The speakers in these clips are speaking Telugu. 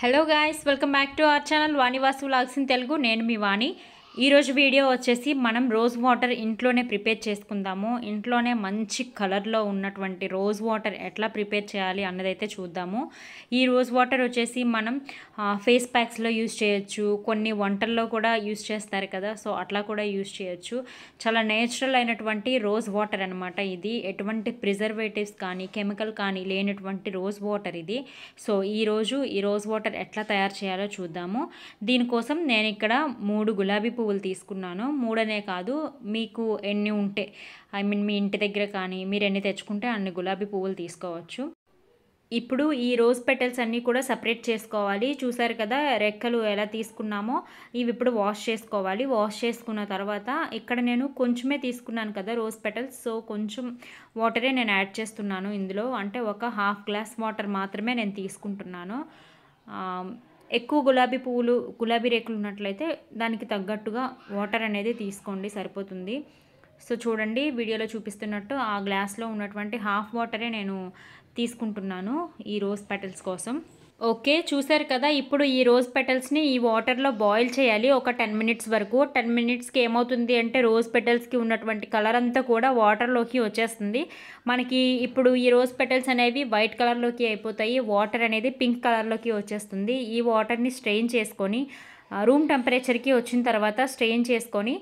hello guys welcome back to our channel Vanivasu vlogs in Telugu నేను మీ వాణి ఈరోజు వీడియో వచ్చేసి మనం రోజ్ వాటర్ ఇంట్లోనే ప్రిపేర్ చేసుకుందాము ఇంట్లోనే మంచి కలర్లో ఉన్నటువంటి రోజ్ వాటర్ ఎట్లా ప్రిపేర్ చేయాలి అన్నదైతే చూద్దాము ఈ రోజ్ వాటర్ వచ్చేసి మనం ఫేస్ ప్యాక్స్లో యూజ్ చేయొచ్చు కొన్ని వంటల్లో కూడా యూజ్ చేస్తారు కదా సో అట్లా కూడా యూజ్ చేయొచ్చు చాలా నేచురల్ అయినటువంటి రోజ్ వాటర్ అనమాట ఇది ఎటువంటి ప్రిజర్వేటివ్స్ కానీ కెమికల్ కానీ లేనటువంటి రోజ్ వాటర్ ఇది సో ఈరోజు ఈ రోజ్ వాటర్ ఎట్లా తయారు చేయాలో చూద్దాము దీనికోసం నేను ఇక్కడ మూడు గులాబీ పువ్వు పువ్వులు తీసుకున్నాను మూడనే కాదు మీకు ఎన్ని ఉంటే ఐ మీన్ మీ ఇంటి దగ్గర కానీ మీరు ఎన్ని తెచ్చుకుంటే అన్ని గులాబీ పువ్వులు తీసుకోవచ్చు ఇప్పుడు ఈ రోజ్ పెటల్స్ అన్నీ కూడా సపరేట్ చేసుకోవాలి చూసారు కదా రెక్కలు ఎలా తీసుకున్నామో ఇవి ఇప్పుడు వాష్ చేసుకోవాలి వాష్ చేసుకున్న తర్వాత ఇక్కడ నేను కొంచెమే తీసుకున్నాను కదా రోజ్ పెటల్స్ సో కొంచెం వాటరే నేను యాడ్ చేస్తున్నాను ఇందులో అంటే ఒక హాఫ్ గ్లాస్ వాటర్ మాత్రమే నేను తీసుకుంటున్నాను ఎక్కువ గులాబీ పువ్వులు గులాబీ రేకులు ఉన్నట్లయితే దానికి తగ్గట్టుగా వాటర్ అనేది తీసుకోండి సరిపోతుంది సో చూడండి వీడియోలో చూపిస్తున్నట్టు ఆ గ్లాస్లో ఉన్నటువంటి హాఫ్ వాటరే నేను తీసుకుంటున్నాను ఈ రోజ్ పెటల్స్ కోసం ఓకే చూసారు కదా ఇప్పుడు ఈ రోజ్ పెటల్స్ని ఈ వాటర్లో బాయిల్ చేయాలి ఒక టెన్ మినిట్స్ వరకు టెన్ మినిట్స్కి ఏమవుతుంది అంటే రోజ్ పెటల్స్కి ఉన్నటువంటి కలర్ అంతా కూడా వాటర్లోకి వచ్చేస్తుంది మనకి ఇప్పుడు ఈ రోజ్ పెటల్స్ అనేవి వైట్ కలర్లోకి అయిపోతాయి వాటర్ అనేది పింక్ కలర్లోకి వచ్చేస్తుంది ఈ వాటర్ని స్ట్రెయిన్ చేసుకొని రూమ్ టెంపరేచర్కి వచ్చిన తర్వాత స్ట్రెయిన్ చేసుకొని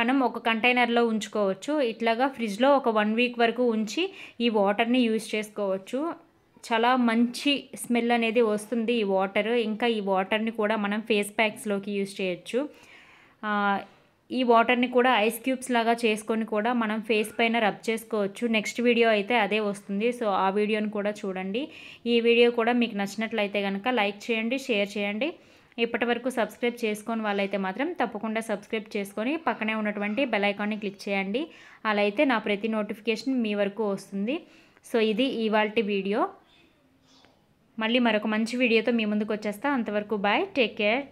మనం ఒక కంటైనర్లో ఉంచుకోవచ్చు ఇట్లాగా ఫ్రిడ్జ్లో ఒక వన్ వీక్ వరకు ఉంచి ఈ వాటర్ని యూజ్ చేసుకోవచ్చు చాలా మంచి స్మెల్ అనేది వస్తుంది ఈ వాటర్ ఇంకా ఈ వాటర్ని కూడా మనం ఫేస్ ప్యాక్స్లోకి యూజ్ చేయొచ్చు ఈ వాటర్ని కూడా ఐస్ క్యూబ్స్ లాగా చేసుకొని కూడా మనం ఫేస్ పైన రబ్ చేసుకోవచ్చు నెక్స్ట్ వీడియో అయితే అదే వస్తుంది సో ఆ వీడియోని కూడా చూడండి ఈ వీడియో కూడా మీకు నచ్చినట్లయితే కనుక లైక్ చేయండి షేర్ చేయండి ఇప్పటి వరకు సబ్స్క్రైబ్ చేసుకొని వాళ్ళైతే మాత్రం తప్పకుండా సబ్స్క్రైబ్ చేసుకొని పక్కనే ఉన్నటువంటి బెల్ క్లిక్ చేయండి అలా అయితే నా ప్రతి నోటిఫికేషన్ మీ వరకు వస్తుంది సో ఇది ఇవాళ వీడియో మళ్ళీ మరొక మంచి వీడియోతో మీ ముందుకు వచ్చేస్తా అంతవరకు బాయ్ టేక్ కేర్